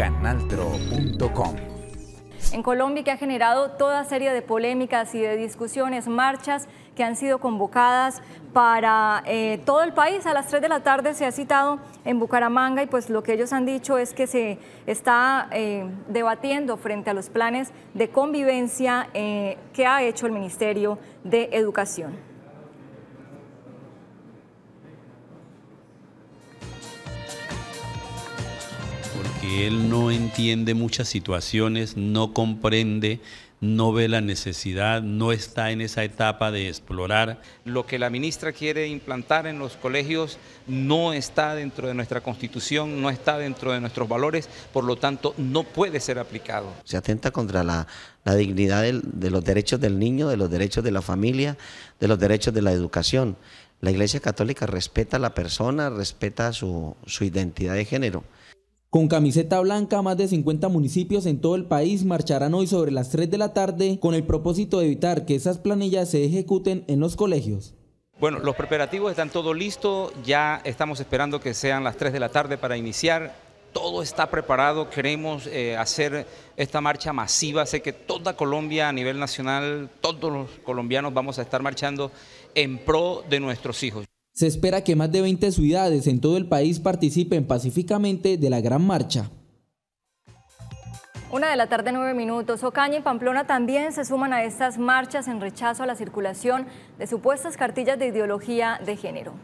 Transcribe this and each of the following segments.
canaltro.com. En Colombia que ha generado toda serie de polémicas y de discusiones, marchas que han sido convocadas para eh, todo el país. A las 3 de la tarde se ha citado en Bucaramanga y pues lo que ellos han dicho es que se está eh, debatiendo frente a los planes de convivencia eh, que ha hecho el Ministerio de Educación. él no entiende muchas situaciones, no comprende, no ve la necesidad, no está en esa etapa de explorar. Lo que la ministra quiere implantar en los colegios no está dentro de nuestra constitución, no está dentro de nuestros valores, por lo tanto no puede ser aplicado. Se atenta contra la, dignidad de los derechos del niño, de los derechos de la familia, de los derechos de la educación. La Iglesia Católica respeta a la persona, respeta su identidad de género. Con camiseta blanca, más de 50 municipios en todo el país marcharán hoy sobre las 3 de la tarde con el propósito de evitar que esas planillas se ejecuten en los colegios. Bueno, los preparativos están todo listo, ya estamos esperando que sean las 3 de la tarde para iniciar. Todo está preparado, queremos eh, hacer esta marcha masiva. Sé que toda Colombia a nivel nacional, todos los colombianos vamos a estar marchando en pro de nuestros hijos. Se espera que más de 20 ciudades en todo el país participen pacíficamente de la gran marcha. Una de la tarde, nueve minutos. Ocaña y Pamplona también se suman a estas marchas en rechazo a la circulación de supuestas cartillas de ideología de género.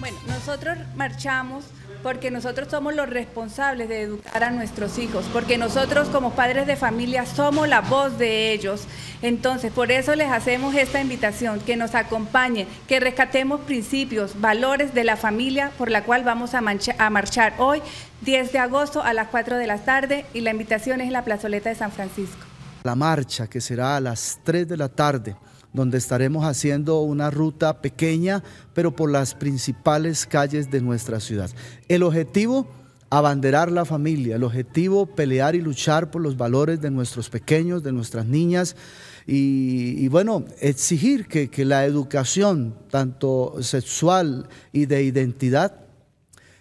Bueno, nosotros marchamos porque nosotros somos los responsables de educar a nuestros hijos, porque nosotros como padres de familia somos la voz de ellos. Entonces, por eso les hacemos esta invitación, que nos acompañen, que rescatemos principios, valores de la familia por la cual vamos a, marchar hoy, 10 de agosto a las 4 de la tarde, y la invitación es en la plazoleta de San Francisco. La marcha, que será a las 3 de la tarde donde estaremos haciendo una ruta pequeña, pero por las principales calles de nuestra ciudad. El objetivo abanderar la familia, el objetivo pelear y luchar por los valores de nuestros pequeños, de nuestras niñas y, bueno, exigir que, que la educación, tanto sexual y de identidad,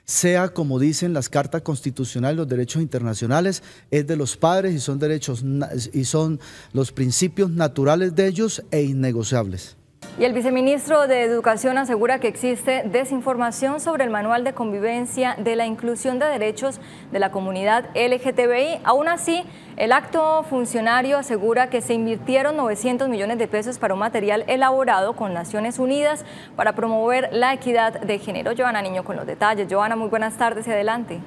sea como dicen las cartas constitucionales, los derechos internacionales, es de los padres y son derechos y son los principios naturales de ellos e innegociables. Y el viceministro de Educación asegura que existe desinformación sobre el manual de convivencia de la inclusión de derechos de la comunidad LGTBI. Aún así, el acto funcionario asegura que se invirtieron 900 millones de pesos para un material elaborado con Naciones Unidas para promover la equidad de género. Joana Niño con los detalles. Joana, muy buenas tardes y adelante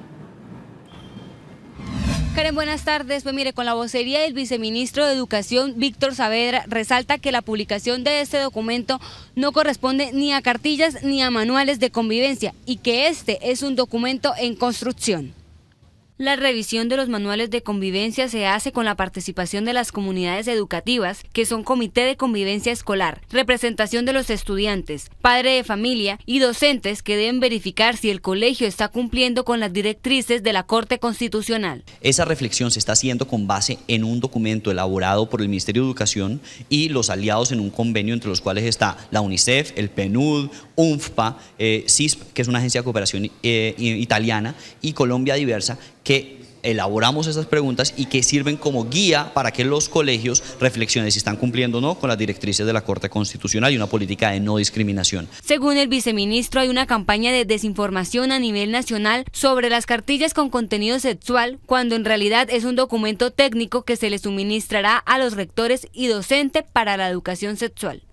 buenas tardes. Pues mire, con la vocería del viceministro de Educación, Víctor Saavedra, resalta que la publicación de este documento no corresponde ni a cartillas ni a manuales de convivencia y que este es un documento en construcción. La revisión de los manuales de convivencia se hace con la participación de las comunidades educativas, que son Comité de Convivencia Escolar, representación de los estudiantes, padre de familia y docentes que deben verificar si el colegio está cumpliendo con las directrices de la Corte Constitucional. Esa reflexión se está haciendo con base en un documento elaborado por el Ministerio de Educación y los aliados en un convenio entre los cuales está la UNICEF, el PNUD, UNFPA, eh, CISP, que es una agencia de cooperación eh, italiana, y Colombia Diversa, que elaboramos esas preguntas y que sirven como guía para que los colegios reflexionen si están cumpliendo o no con las directrices de la Corte Constitucional y una política de no discriminación. Según el viceministro, hay una campaña de desinformación a nivel nacional sobre las cartillas con contenido sexual, cuando en realidad es un documento técnico que se le suministrará a los rectores y docente para la educación sexual.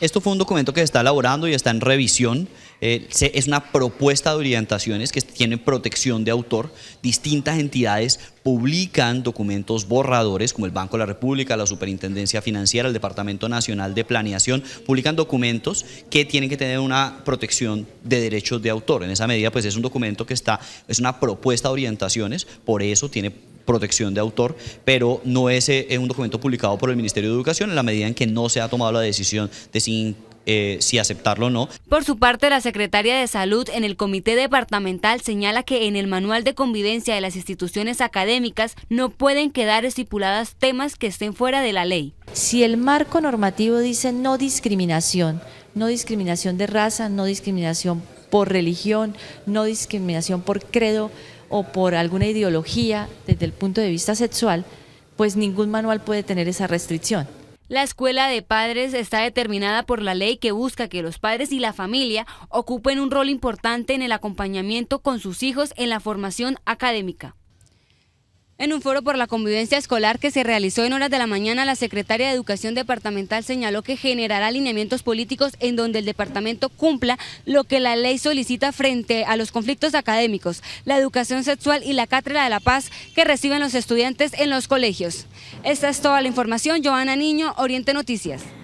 Esto fue un documento que se está elaborando y está en revisión. Eh, es una propuesta de orientaciones que tiene protección de autor. Distintas entidades publican documentos borradores, como el Banco de la República, la Superintendencia Financiera, el Departamento Nacional de Planeación, publican documentos que tienen que tener una protección de derechos de autor. En esa medida, pues es un documento que está, es una propuesta de orientaciones, por eso tiene protección de autor, pero no eh, es, un documento publicado por el Ministerio de Educación en la medida en que no se ha tomado la decisión de eh, si aceptarlo o no. Por su parte, la secretaria de Salud en el Comité Departamental señala que en el Manual de Convivencia de las instituciones académicas no pueden quedar estipuladas temas que estén fuera de la ley. Si el marco normativo dice no discriminación, no discriminación de raza, no discriminación por religión, no discriminación por credo, o por alguna ideología desde el punto de vista sexual, pues ningún manual puede tener esa restricción. La escuela de padres está determinada por la ley que busca que los padres y la familia ocupen un rol importante en el acompañamiento con sus hijos en la formación académica. En un foro por la convivencia escolar que se realizó en horas de la mañana, la secretaria de Educación Departamental señaló que generará alineamientos políticos en donde el departamento cumpla lo que la ley solicita frente a los conflictos académicos, la educación sexual y la cátedra de la paz que reciben los estudiantes en los colegios. Esta es toda la información. Joana Niño, Oriente Noticias.